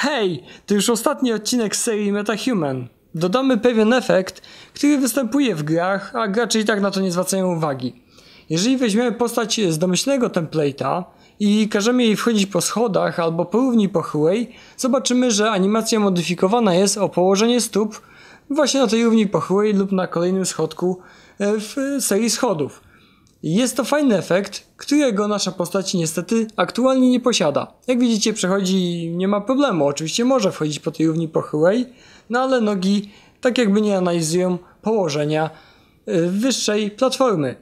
Hej, to już ostatni odcinek z serii MetaHuman. Dodamy pewien efekt, który występuje w grach, a gracze i tak na to nie zwracają uwagi. Jeżeli weźmiemy postać z domyślnego template'a i każemy jej wchodzić po schodach albo po równi pochyłej, zobaczymy, że animacja modyfikowana jest o położenie stóp właśnie na tej równi pochyłej lub na kolejnym schodku e, w serii schodów. Jest to fajny efekt, którego nasza postać niestety aktualnie nie posiada. Jak widzicie przechodzi nie ma problemu, oczywiście może wchodzić po tej równi pochyłej, no ale nogi tak jakby nie analizują położenia y, wyższej platformy.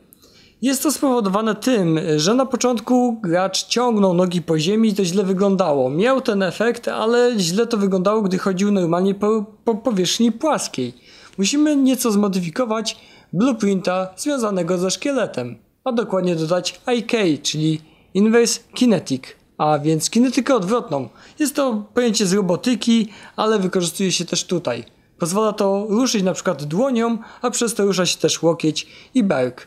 Jest to spowodowane tym, że na początku gracz ciągnął nogi po ziemi i to źle wyglądało. Miał ten efekt, ale źle to wyglądało, gdy chodził normalnie po, po powierzchni płaskiej. Musimy nieco zmodyfikować blueprinta związanego ze szkieletem a dokładnie dodać IK, czyli Inverse Kinetic, a więc kinetykę odwrotną. Jest to pojęcie z robotyki, ale wykorzystuje się też tutaj. Pozwala to ruszyć na przykład dłonią, a przez to rusza się też łokieć i bark.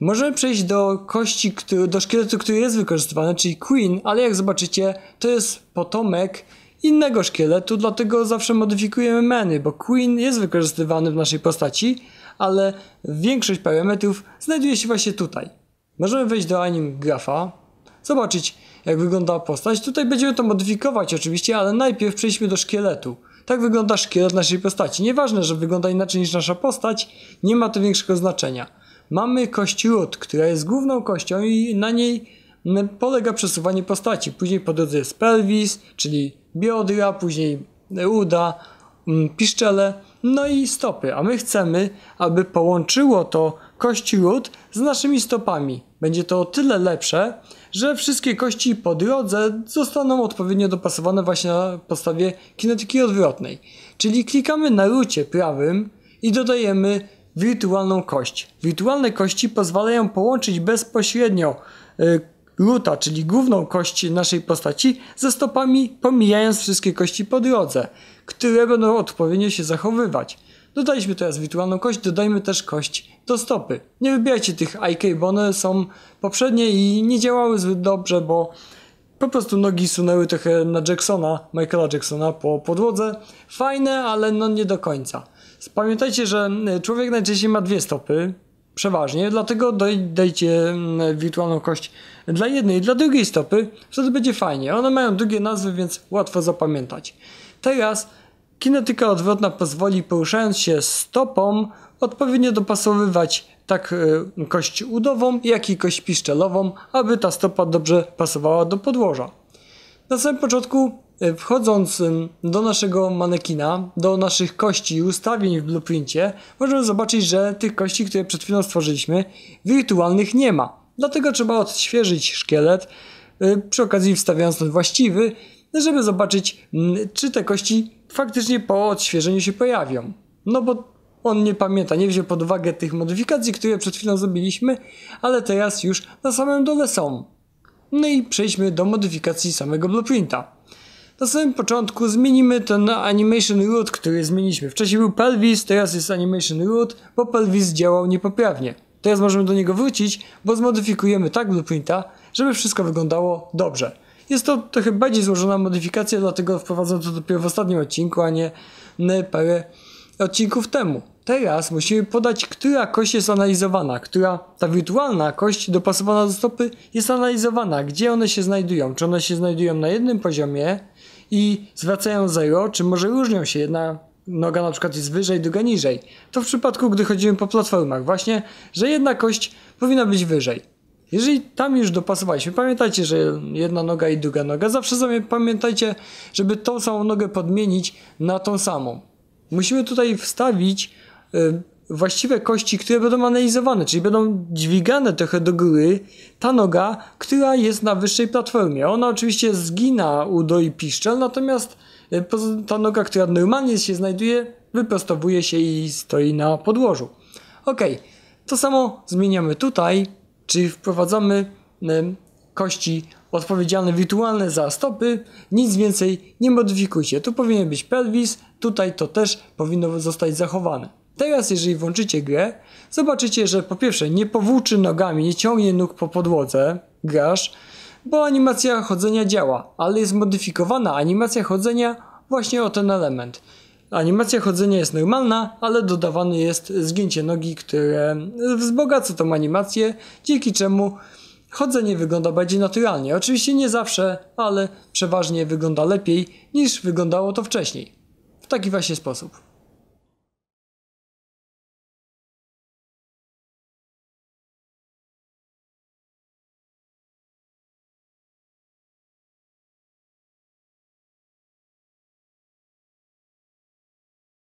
Możemy przejść do kości, który, do szkieletu, który jest wykorzystywany, czyli Queen, ale jak zobaczycie, to jest potomek innego szkieletu, dlatego zawsze modyfikujemy meny, bo Queen jest wykorzystywany w naszej postaci, ale większość parametrów znajduje się właśnie tutaj. Możemy wejść do anim grafa, zobaczyć jak wygląda postać. Tutaj będziemy to modyfikować oczywiście, ale najpierw przejdźmy do szkieletu. Tak wygląda szkielet naszej postaci. Nieważne, że wygląda inaczej niż nasza postać, nie ma to większego znaczenia. Mamy kość ród, która jest główną kością i na niej polega przesuwanie postaci. Później po drodze jest pelvis, czyli biodra, później uda, mm, piszczele no i stopy, a my chcemy, aby połączyło to kości ród z naszymi stopami. Będzie to o tyle lepsze, że wszystkie kości po drodze zostaną odpowiednio dopasowane właśnie na podstawie kinetyki odwrotnej. Czyli klikamy na rucie prawym i dodajemy wirtualną kość. Wirtualne kości pozwalają połączyć bezpośrednio y, Ruta, czyli główną kość naszej postaci, ze stopami pomijając wszystkie kości po drodze, które będą odpowiednio się zachowywać. Dodaliśmy teraz wirtualną kość, dodajmy też kość do stopy. Nie wybierajcie tych IK, bo one są poprzednie i nie działały zbyt dobrze, bo po prostu nogi sunęły trochę na Jacksona, Michaela Jacksona po podłodze. Fajne, ale no nie do końca. Pamiętajcie, że e, człowiek najczęściej ma dwie stopy, przeważnie, dlatego daj, dajcie mm, wirtualną kość dla jednej i dla drugiej stopy, wtedy będzie fajnie. One mają drugie nazwy, więc łatwo zapamiętać. Teraz kinetyka odwrotna pozwoli poruszając się stopą odpowiednio dopasowywać tak e, kość udową, jak i kość piszczelową, aby ta stopa dobrze pasowała do podłoża. Na samym początku E, Wchodząc do naszego manekina, do naszych kości i ustawień w blueprincie, możemy zobaczyć, że tych kości, które przed chwilą stworzyliśmy, wirtualnych nie ma. Dlatego trzeba odświeżyć szkielet, e, przy okazji wstawiając ten właściwy, żeby zobaczyć, czy te kości faktycznie po odświeżeniu się pojawią. No bo on nie pamięta, nie wziął pod uwagę tych modyfikacji, które przed chwilą zrobiliśmy, ale teraz już na samym dole są. No i przejdźmy do modyfikacji samego blueprinta. Na samym początku zmienimy to na Animation Root, który zmieniliśmy. Wcześniej był Pelvis, teraz jest Animation Root, bo Pelvis działał niepoprawnie. Teraz możemy do niego wrócić, bo zmodyfikujemy tak blueprinta, żeby wszystko wyglądało dobrze. Jest to trochę bardziej złożona modyfikacja, dlatego wprowadzam to dopiero w ostatnim odcinku, a nie parę odcinków temu. Teraz musimy podać, która kość jest analizowana, która ta wirtualna kość dopasowana do stopy jest analizowana, gdzie one się znajdują, czy one się znajdują na jednym poziomie, i zwracają zero, czy może różnią się jedna noga na przykład jest wyżej, druga niżej. To w przypadku, gdy chodzimy po platformach, właśnie, że jedna kość powinna być wyżej. Jeżeli tam już dopasowaliśmy, pamiętajcie, że jedna noga i druga noga, zawsze sobie pamiętajcie, żeby tą samą nogę podmienić na tą samą. Musimy tutaj wstawić y, właściwe kości, które będą analizowane, czyli będą dźwigane trochę do góry ta noga, która jest na wyższej platformie. Ona oczywiście zgina udo i piszczel, natomiast e, ta noga, która normalnie się znajduje, wyprostowuje się i stoi na podłożu. Ok, to samo zmieniamy tutaj, czyli wprowadzamy e, kości odpowiedzialne wirtualne za stopy, nic więcej nie modyfikujcie. Tu powinien być pelvis, tutaj to też powinno zostać zachowane. Teraz, jeżeli włączycie grę, zobaczycie, że po pierwsze nie powłóczy nogami, nie ciągnie nóg po podłodze grasz, bo animacja chodzenia działa, ale jest modyfikowana animacja chodzenia właśnie o ten element. Animacja chodzenia jest normalna, ale dodawane jest zgięcie nogi, które wzbogaca tą animację, dzięki czemu chodzenie wygląda bardziej naturalnie. Oczywiście nie zawsze, ale przeważnie wygląda lepiej niż wyglądało to wcześniej. W taki właśnie sposób.